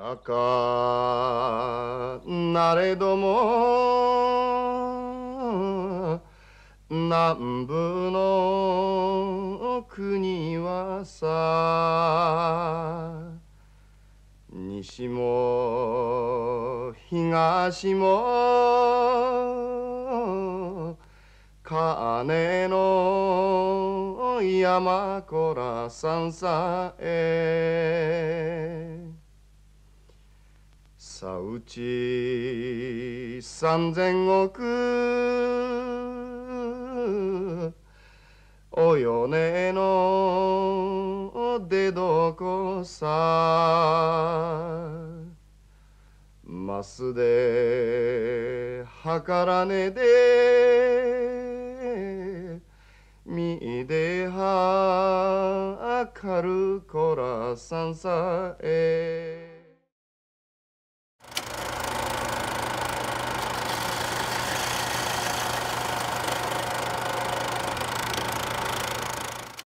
中なれども南部の国はさ西も東も金の山こらさんさえ朝うち三千億およねの出どこさますでからねでみではかるこらさんさえ